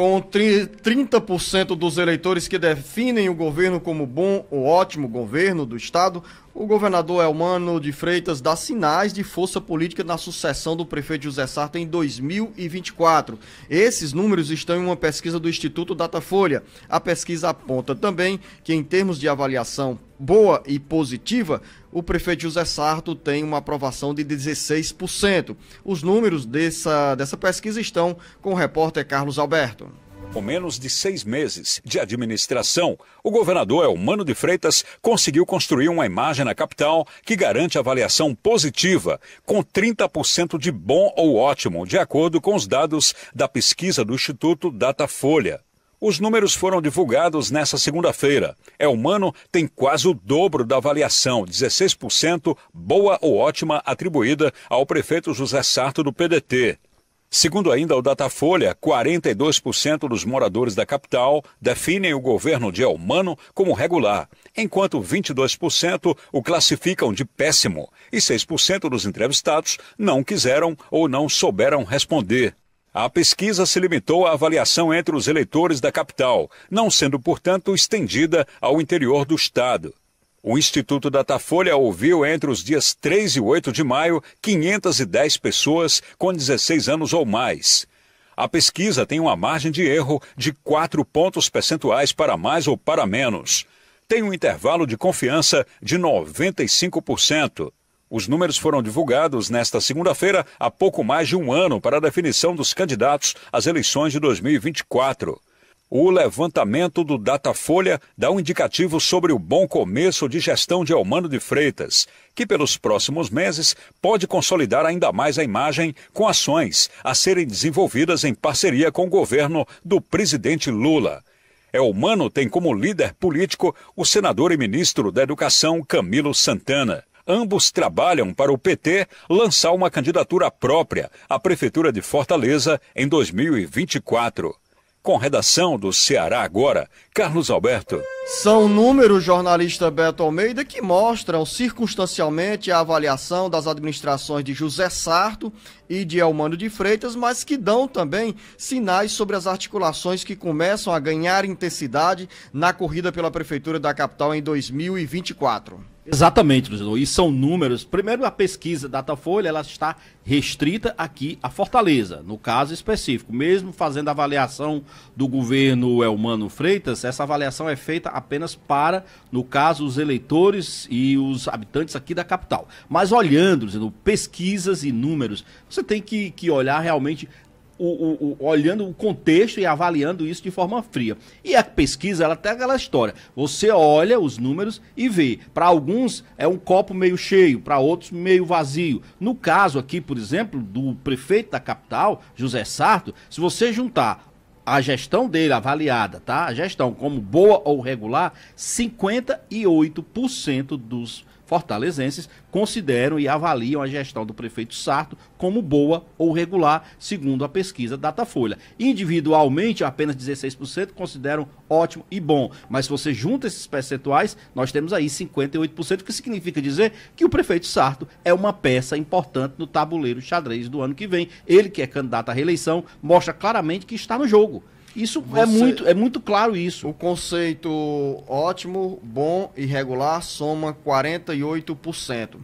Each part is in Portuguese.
com 30% dos eleitores que definem o governo como bom ou ótimo governo do Estado, o governador Elmano de Freitas dá sinais de força política na sucessão do prefeito José Sarto em 2024. Esses números estão em uma pesquisa do Instituto Datafolha. A pesquisa aponta também que, em termos de avaliação boa e positiva, o prefeito José Sarto tem uma aprovação de 16%. Os números dessa, dessa pesquisa estão com o repórter Carlos Alberto. Com menos de seis meses de administração, o governador Elmano de Freitas conseguiu construir uma imagem na capital que garante avaliação positiva, com 30% de bom ou ótimo, de acordo com os dados da pesquisa do Instituto Datafolha. Os números foram divulgados nesta segunda-feira. Elmano tem quase o dobro da avaliação, 16% boa ou ótima, atribuída ao prefeito José Sarto do PDT. Segundo ainda o Datafolha, 42% dos moradores da capital definem o governo de Elmano como regular, enquanto 22% o classificam de péssimo e 6% dos entrevistados não quiseram ou não souberam responder. A pesquisa se limitou à avaliação entre os eleitores da capital, não sendo, portanto, estendida ao interior do estado. O Instituto Datafolha ouviu entre os dias 3 e 8 de maio 510 pessoas com 16 anos ou mais. A pesquisa tem uma margem de erro de 4 pontos percentuais para mais ou para menos. Tem um intervalo de confiança de 95%. Os números foram divulgados nesta segunda-feira, há pouco mais de um ano para a definição dos candidatos às eleições de 2024. O levantamento do Datafolha dá um indicativo sobre o bom começo de gestão de Elmano de Freitas, que pelos próximos meses pode consolidar ainda mais a imagem com ações a serem desenvolvidas em parceria com o governo do presidente Lula. Elmano tem como líder político o senador e ministro da Educação Camilo Santana ambos trabalham para o PT lançar uma candidatura própria à Prefeitura de Fortaleza em 2024. Com redação do Ceará Agora, Carlos Alberto. São números, jornalista Beto Almeida, que mostram circunstancialmente a avaliação das administrações de José Sarto e de Elmano de Freitas, mas que dão também sinais sobre as articulações que começam a ganhar intensidade na corrida pela Prefeitura da Capital em 2024. Exatamente, Luciano. E são números. Primeiro, a pesquisa Datafolha ela está restrita aqui a Fortaleza, no caso específico. Mesmo fazendo a avaliação do governo Elmano Freitas, essa avaliação é feita apenas para, no caso, os eleitores e os habitantes aqui da capital. Mas olhando, Luciano, pesquisas e números, você tem que, que olhar realmente o, o, o, olhando o contexto e avaliando isso de forma fria. E a pesquisa, ela tem aquela história. Você olha os números e vê. Para alguns é um copo meio cheio, para outros meio vazio. No caso aqui, por exemplo, do prefeito da capital, José Sarto, se você juntar a gestão dele avaliada, tá? A gestão como boa ou regular, 58% dos fortalezenses consideram e avaliam a gestão do prefeito Sarto como boa ou regular, segundo a pesquisa Datafolha. Individualmente, apenas 16% consideram ótimo e bom, mas se você junta esses percentuais, nós temos aí 58%, que significa dizer que o prefeito Sarto é uma peça importante no tabuleiro xadrez do ano que vem. Ele que é candidato à reeleição mostra claramente que está no jogo. Isso é Você, é muito é muito claro isso. O conceito ótimo, bom e regular soma 48%.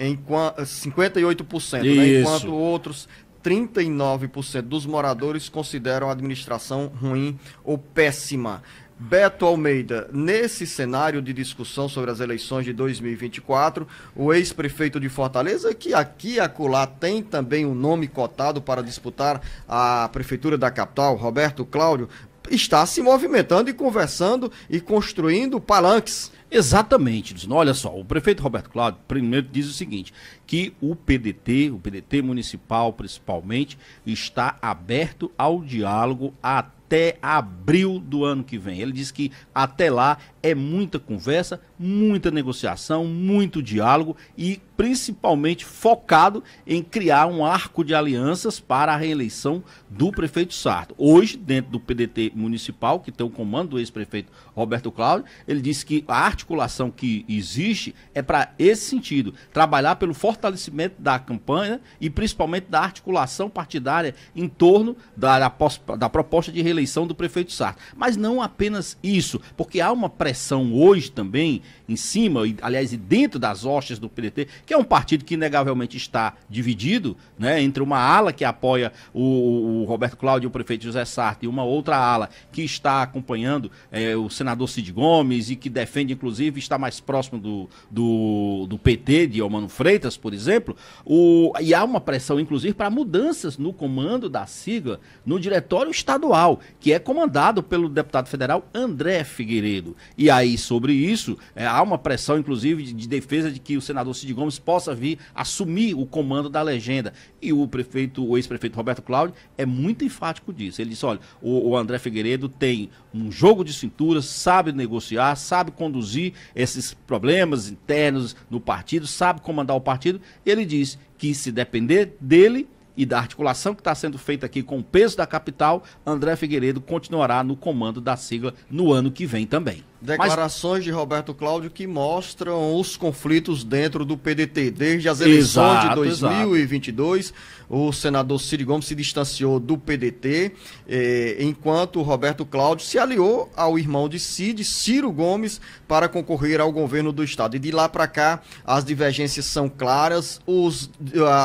Enquanto 58%, né? enquanto outros 39% dos moradores consideram a administração ruim ou péssima. Beto Almeida, nesse cenário de discussão sobre as eleições de 2024, o ex-prefeito de Fortaleza, que aqui e acolá tem também um nome cotado para disputar a prefeitura da capital, Roberto Cláudio, está se movimentando e conversando e construindo palanques. Exatamente, olha só, o prefeito Roberto Cláudio primeiro diz o seguinte, que o PDT, o PDT municipal principalmente, está aberto ao diálogo, até até abril do ano que vem. Ele disse que até lá é muita conversa, muita negociação, muito diálogo e principalmente focado em criar um arco de alianças para a reeleição do prefeito Sarto. Hoje, dentro do PDT municipal, que tem o comando do ex-prefeito Roberto Cláudio, ele disse que a articulação que existe é para esse sentido, trabalhar pelo fortalecimento da campanha e principalmente da articulação partidária em torno da, da, da proposta de reeleição reeleição do prefeito Sarto. Mas não apenas isso, porque há uma pressão hoje também em cima, e, aliás, e dentro das hostes do PDT, que é um partido que inegavelmente está dividido, né, entre uma ala que apoia o, o Roberto Cláudio, o prefeito José Sarto, e uma outra ala que está acompanhando é, o senador Cid Gomes e que defende, inclusive, está mais próximo do, do, do PT, de Romano Freitas, por exemplo, o, e há uma pressão, inclusive, para mudanças no comando da sigla no diretório estadual que é comandado pelo deputado federal André Figueiredo. E aí, sobre isso, é, há uma pressão, inclusive, de, de, defesa de que o senador Cid Gomes possa vir assumir o comando da legenda. E o prefeito, o ex-prefeito Roberto Cláudio, é muito enfático disso. Ele disse: olha, o, o André Figueiredo tem um jogo de cintura, sabe negociar, sabe conduzir esses problemas internos no partido, sabe comandar o partido. Ele diz que se depender dele e da articulação que está sendo feita aqui com o peso da capital, André Figueiredo continuará no comando da sigla no ano que vem também. Declarações Mas... de Roberto Cláudio que mostram os conflitos dentro do PDT. Desde as eleições exato, de 2022, exato. o senador Ciro Gomes se distanciou do PDT, eh, enquanto Roberto Cláudio se aliou ao irmão de Cid, Ciro Gomes, para concorrer ao governo do Estado. E de lá para cá, as divergências são claras, os,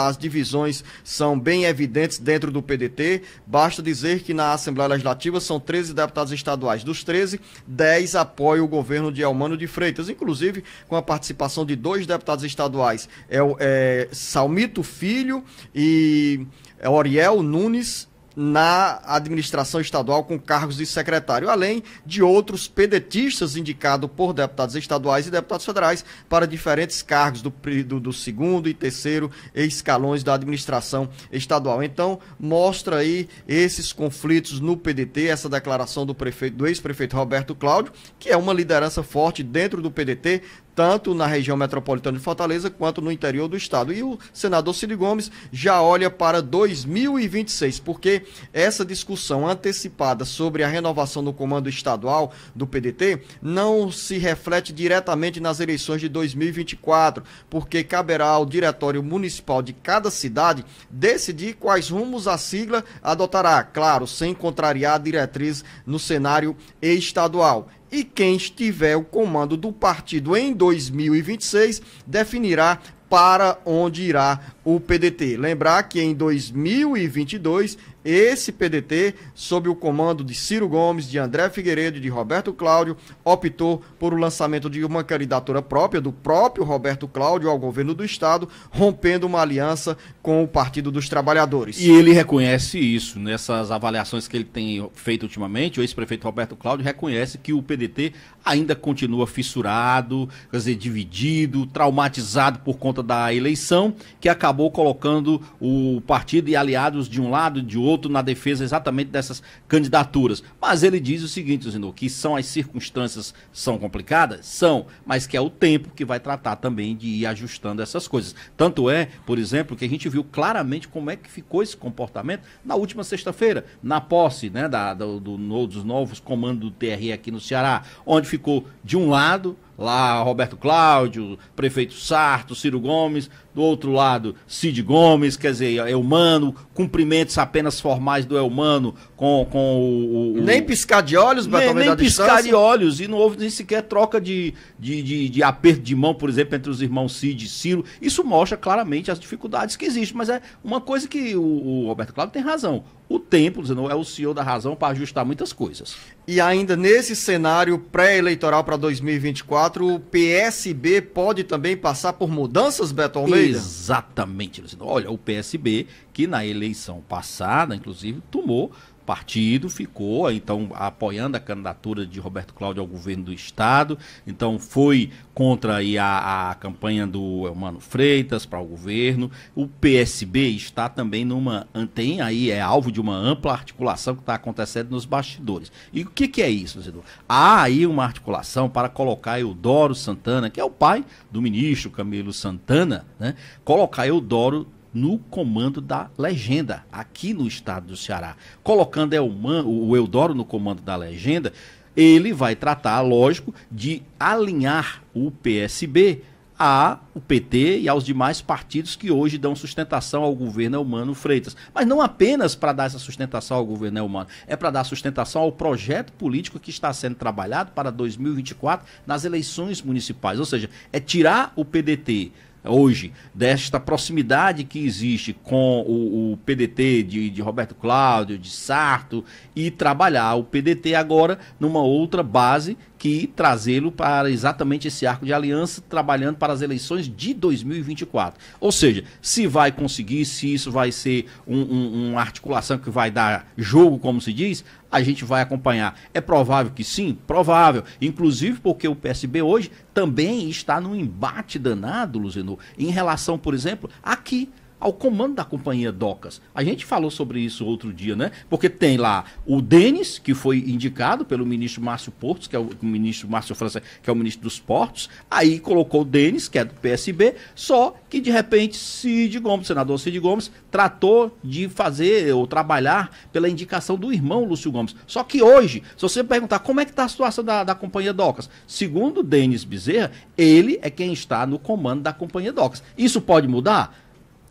as divisões são bem evidentes dentro do PDT. Basta dizer que na Assembleia Legislativa são 13 deputados estaduais. Dos 13, 10 apoiam o governo de Elmano de Freitas, inclusive com a participação de dois deputados estaduais, é, é Salmito Filho e Oriel Nunes na administração estadual com cargos de secretário, além de outros pedetistas indicados por deputados estaduais e deputados federais para diferentes cargos do, do, do, segundo e terceiro escalões da administração estadual. Então, mostra aí esses conflitos no PDT, essa declaração do do ex-prefeito Roberto Cláudio, que é uma liderança forte dentro do PDT, tanto na região metropolitana de Fortaleza quanto no interior do estado. E o senador Cid Gomes já olha para 2026, porque essa discussão antecipada sobre a renovação do comando estadual do PDT não se reflete diretamente nas eleições de 2024, porque caberá ao diretório municipal de cada cidade decidir quais rumos a sigla adotará, claro, sem contrariar a diretriz no cenário estadual e quem estiver o comando do partido em 2026 definirá para onde irá o PDT. Lembrar que em 2022, esse PDT, sob o comando de Ciro Gomes, de André Figueiredo e de Roberto Cláudio, optou por o lançamento de uma candidatura própria do próprio Roberto Cláudio ao governo do Estado, rompendo uma aliança com o Partido dos Trabalhadores. E ele reconhece isso. Nessas avaliações que ele tem feito ultimamente, o ex-prefeito Roberto Cláudio reconhece que o PDT ainda continua fissurado, quer dizer, dividido, traumatizado por conta da eleição, que acabou acabou colocando o partido e aliados de um lado e de outro na defesa exatamente dessas candidaturas. Mas ele diz o seguinte, Zino, que são as circunstâncias são complicadas? São, mas que é o tempo que vai tratar também de ir ajustando essas coisas. Tanto é, por exemplo, que a gente viu claramente como é que ficou esse comportamento na última sexta-feira, na posse né, da, do, do, no, dos novos comandos do TRE aqui no Ceará, onde ficou de um lado lá Roberto Cláudio, prefeito Sarto, Ciro Gomes, do outro lado, Cid Gomes, quer dizer, Elmano, é cumprimentos apenas formais do Elmano é com, com o, o Nem piscar de olhos, Nem, nem piscar de olhos, e não houve nem sequer troca de, de, de, de, aperto de mão, por exemplo, entre os irmãos Cid e Ciro. Isso mostra claramente as dificuldades que existem, mas é uma coisa que o, o Roberto Cláudio tem razão. O tempo não é o senhor da razão para ajustar muitas coisas. E ainda nesse cenário pré-eleitoral para 2024, o PSB pode também passar por mudanças, Beto Almeida? Exatamente, Luciano. Olha, o PSB, que na eleição passada, inclusive, tomou partido ficou então apoiando a candidatura de Roberto Cláudio ao governo do estado, então foi contra aí, a, a campanha do Elmano Freitas para o governo. O PSB está também numa tem aí é alvo de uma ampla articulação que está acontecendo nos bastidores. E o que, que é isso, senhor Há aí uma articulação para colocar Eudoro Santana, que é o pai do ministro Camilo Santana, né? Colocar Eudoro no comando da legenda, aqui no estado do Ceará. Colocando Elman, o Eudoro no comando da legenda, ele vai tratar, lógico, de alinhar o PSB ao PT e aos demais partidos que hoje dão sustentação ao governo Humano Freitas. Mas não apenas para dar essa sustentação ao governo Humano, é para dar sustentação ao projeto político que está sendo trabalhado para 2024 nas eleições municipais. Ou seja, é tirar o PDT hoje, desta proximidade que existe com o, o PDT de, de Roberto Cláudio, de Sarto, e trabalhar o PDT agora numa outra base que trazê-lo para exatamente esse arco de aliança, trabalhando para as eleições de 2024. Ou seja, se vai conseguir, se isso vai ser um, um, uma articulação que vai dar jogo, como se diz, a gente vai acompanhar. É provável que sim? Provável. Inclusive porque o PSB hoje também está num embate danado, Luzino, em relação, por exemplo, aqui ao comando da companhia Docas. A gente falou sobre isso outro dia, né? Porque tem lá o Denis, que foi indicado pelo ministro Márcio Portos, que é o, ministro Márcio França, que é o ministro dos Portos. Aí colocou o Denis, que é do PSB, só que de repente Cid Gomes, senador Cid Gomes, tratou de fazer ou trabalhar pela indicação do irmão Lúcio Gomes. Só que hoje, se você perguntar como é que está a situação da, da companhia Docas, segundo Denis Bezerra, ele é quem está no comando da companhia Docas. Isso pode mudar?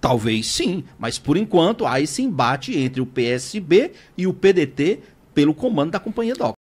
Talvez sim, mas por enquanto há esse embate entre o PSB e o PDT pelo comando da Companhia DOC.